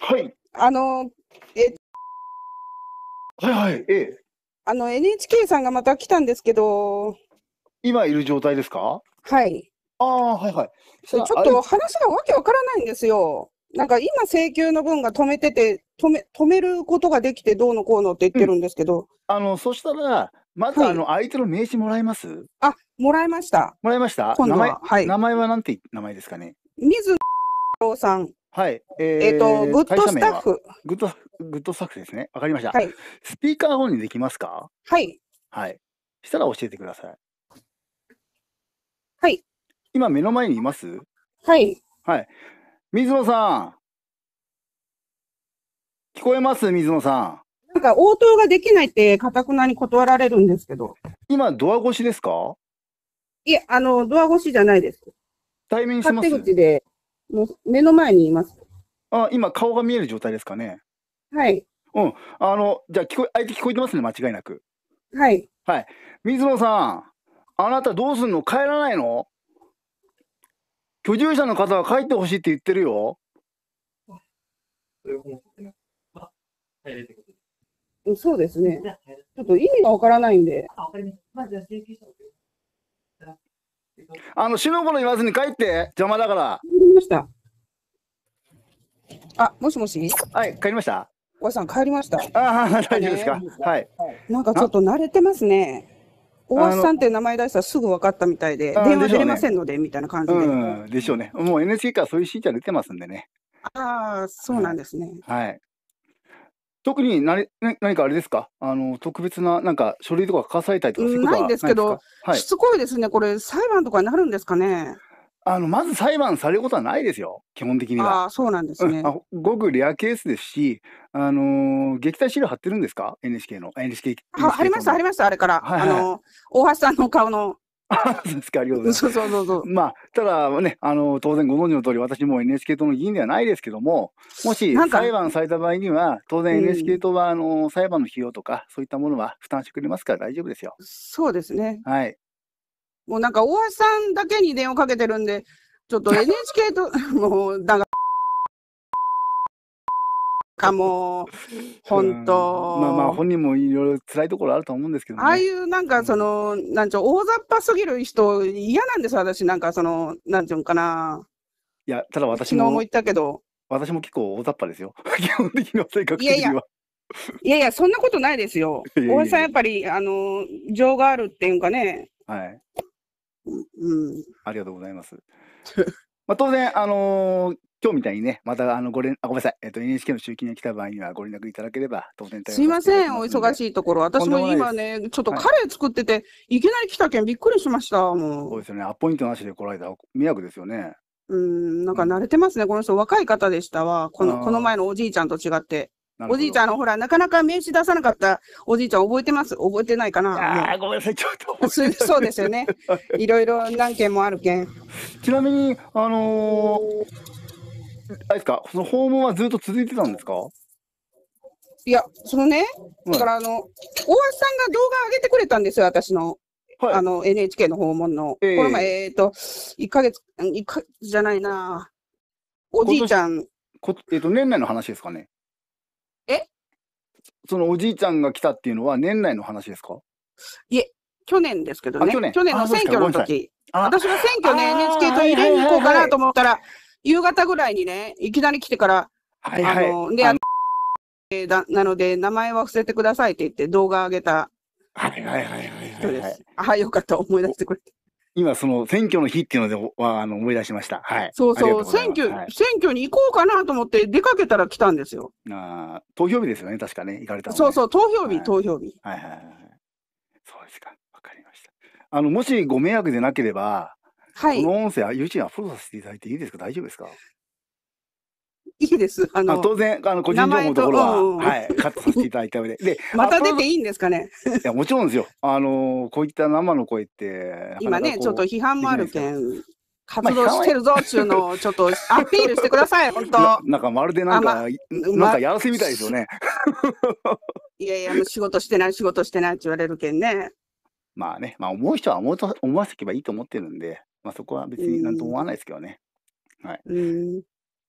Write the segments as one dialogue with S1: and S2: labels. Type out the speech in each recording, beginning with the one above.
S1: はい。あの、え、
S2: はいはい、ええ。
S1: あの、NHK さんがまた来たんですけど。
S2: 今いる状態ですか
S1: はい。ああ、はいはい。ちょっと話がわけわからないんですよ。なんか今請求の分が止めてて、止め、止めることができてどうのこうのって言ってるんですけど。うん、
S2: あの、そしたら、まず、あの、相手の名刺もらえますあ、もらいました。もらいました今度は。名前,、はい、名前はなんて名前ですかね
S1: 水野さん。はい。えー、えー、と、グッドスタッフ。
S2: グッド、グッドスタッフですね。わかりました。はい。スピーカーオンにできますかはい。はい。したら教えてください。はい。今目の前にいますはい。はい。水野さん。聞こえます水野さん。なんか応答ができないって、か
S1: たくなに断られるんですけど。今、ドア越しですかいえ、あの、ドア越しじゃないです。対面してます勝手口で。もう目の前にいます。あ、
S2: 今顔が見える状態ですかね。はい。うん。あの、じゃあ聞こ、相手聞こえてますね、間違いなく。はい。はい。水野さん、あなたどうすんの帰らないの居住者の方は帰ってほしいって言ってるよ。そうですね。ちょっと意味がわからないんで。
S1: わかりましまず請求書を。
S2: あの、死ぬもの言わずに帰って、邪魔だから。
S1: あ、もしもし。はい、帰りました。おばさん、帰りました。ああ、大丈夫ですか。はい。なんかちょっと慣れてますね。大橋さんって名前出したらすぐ分かったみたいで、電話出れ
S2: ませんので、みた
S1: いな感じで。
S2: でしょうね。もう NHK からそういうシーンじゃ出てますんでね。
S1: ああ、そうなんですね。
S2: はい。特に何何かあれですかあの、特別ななんか書類とか書かされたりとかそういとはないんですけど、はい、しつこいですね、これ、
S1: 裁判とかに
S2: なるんですかね。あのまず裁判されることはないですよ、基本的には。あそうなんですね、うん、ごくレアケースですし、あのー、撃退資料貼ってるんですか、NHK の。NHK
S1: 貼りました、貼りました、あれから、はいはい、あのー、大橋さんの顔
S2: のあそうですか、ありがとうございます。そうそうそうそう。まあ、ただね、あの、当然ご存知の通り、私も NHK 党の議員ではないですけども、もし裁判された場合には、当然うん、NHK 党は、あの、裁判の費用とか、そういったものは負担してくれますから大丈夫ですよ。そうですね。はい。
S1: もうなんか大橋さんだけに電話かけてるんで、ちょっと NHK と、もう、だがかも、本当。まあまあ、本
S2: 人もいろいろ辛いところあると思うんですけど、ね、ああ
S1: いうなんか、その、なんちゅう、大雑把すぎる人、嫌なんです、私、なんか、その、なんちゅうんかな。
S2: いや、ただ私も。昨日も言ったけど。私も結構大雑把ですよ。基本
S1: 的な性格的には。いやいやいやいや、そんなことないですよ。大橋さん、やっぱり、あの、情があるっていうかね。
S2: はい。うん。ありがとうございます。まあ、当然、あのー今日みたいにね、またあのご連あごめんなさい、えっ、と NHK の集金に来た場合にはご連絡いただければ当然すみません、お忙し
S1: いところ、私も今ね、ちょっとカレー
S2: 作ってて、はい、いきなり来たけんびっくりしました、もう。そうですよね、アポイント
S1: なしで来られた迷惑ですよね。うん、なんか慣れてますね、この人、若い方でしたわ、このこの前のおじいちゃんと違って。おじいちゃんのほら、なかなか名刺出さなかったおじいちゃん覚えてます覚えてないかなああ、ごめんなさい、ちょっと。そうですよね。いろいろ何件もある件。ちなみに、あのー、あれですか、その訪問
S2: はずっと続いてたんですか
S1: いや、そのね、だからあの、大橋さんが動画上げてくれたんですよ、私の。はい、あの NHK の訪問の、えー、この前、えっ、ー、と、1か月、1か月じゃないな、おじいちゃん。こえっ、ー、
S2: と、年内の話ですかね。そのおじいちゃんが来たっていうのは年内の話ですか
S1: いえ、去年ですけどね。去年去年の選挙の時。
S2: 私は選挙ね、NHK と入れに行こうかな
S1: と思ったら、はいはい、夕方ぐらいにね、いきなり来てから、
S2: はいはい、あの、
S1: で、あの、だなので、名前は伏せてくださいって言って動画上げた
S2: 人ではいはいはいはい、はい、
S1: ああ、よかった、思い出してくれて。
S2: 今、その選挙の日っていうのではあの思い出しました。はい。そうそう、選
S1: 挙、はい、選挙に行こうかなと思って出かけたら来たんですよ。
S2: ああ、投票日ですよね、確かね、行かれた、ね、そ
S1: うそう、投票日、はい、投票日。はいは
S2: いはい。そうですか、わかりました。あの、もしご迷惑でなければ、はい、この音声、YouTube にアップロードさせていただいていいですか大丈夫ですかいいです。あの当然、あの個人情報のところは、うん、はい、カットさせていただいた上で。で、また出
S1: ていいんですかね。
S2: いや、もちろんですよ。あの、こういった生の声って。今ね、ちょっと批判もあるけん。活動してるぞっちゅうのをちょっとアピールしてください、本当。なんかまるでなんか、なんかやらせみたいですよね。
S1: いやいや、仕事してない、仕事
S2: してないって言われるけんね。まあね、まあ思う人は思うと思わせけばいいと思ってるんで、まあそこは別になんとも思わないですけどね。はい。うん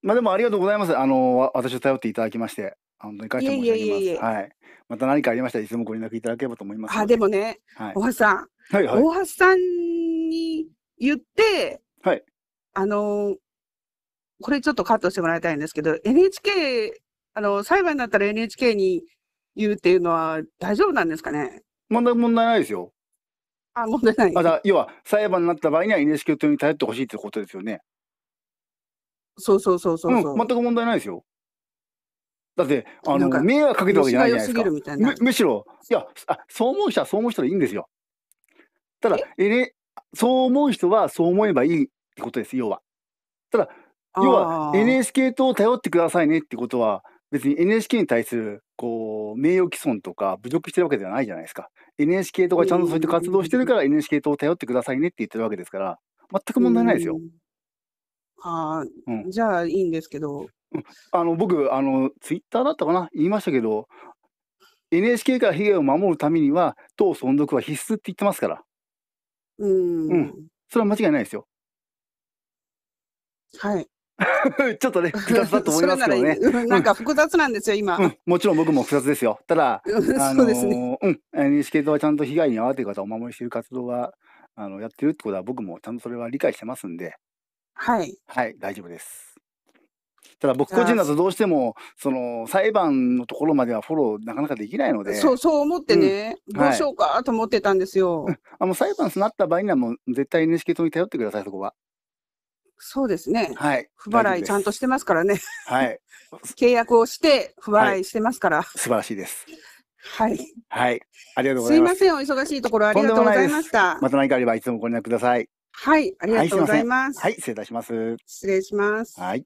S2: ま、でもありがとうございます。あの、私を頼っていただきまして、本当に感謝申いしえ上げいえいえ。はい。また何かありましたらいつもご連絡いただければと思いますあ、で
S1: もね、はい。大橋さん、はいはい。大橋さんに言って、はい。あの、これちょっとカットしてもらいたいんですけど、NHK、あの、裁判になったら NHK に言うっていうのは大丈夫なんですかね？
S2: 問題問題ないですよ。あ、問題ない。まだ要は裁判になった場合には NHK とに頼ってほしいってことですよね？そうそうそうそうそう、うん、全く問題ないですよ。だって、あの、迷惑かけたわけじゃないじゃないですか。すむむしろ、いやあ、そう思う人はそう思う人でいいんですよ。ただ、えね、そう思う人はそう思えばいいってことです、要は。ただ、要は NHK と頼ってくださいねってことは、別に NHK に対するこう名誉毀損とか侮辱してるわけではないじゃないですか。NHK とかちゃんとそういった活動してるから NHK と頼ってくださいねって言ってるわけですから、
S1: 全く問題ないですよ。ああ、うん。じゃあいいんですけど。あの
S2: 僕あの、ツイッターだったかな、言いましたけど、NHK から被害を守るためには、党存続は必須って言ってますから、ううん、それは間違いないですよ。はい。ちょっとね、複雑だと思いますなけど いい、ね。
S1: なんか複雑なんですよ、今。うん、
S2: もちろん僕も複雑ですよ。ただ、そうですね。NHK 党はちゃんと被害に遭われてる方をお守りしている活動はあのやってるってことは、僕もちゃんとそれは理解してますんで、はい。はい、大丈夫です。ただ僕個人だとどうしてもその裁判のところまではフォローなかなかできないのでそう、
S1: そう思ってうん、ね、どうしようかと思ってたんですよ。
S2: あの裁判すなった場合にはもう絶対 NHK 党に頼ってください、そこは。
S1: そうですね。はい、不払いちゃんとしてますからね。はい。契約をして不払い、してますから。素晴らしいです。はい。
S2: はい、ありがとうございますす。
S1: ません、お忙しいところありがとうございました。
S2: また何かあればいつもご連絡ください。
S1: はい、ありがとうございます。はい、失
S2: 礼いたします。失礼します。はい。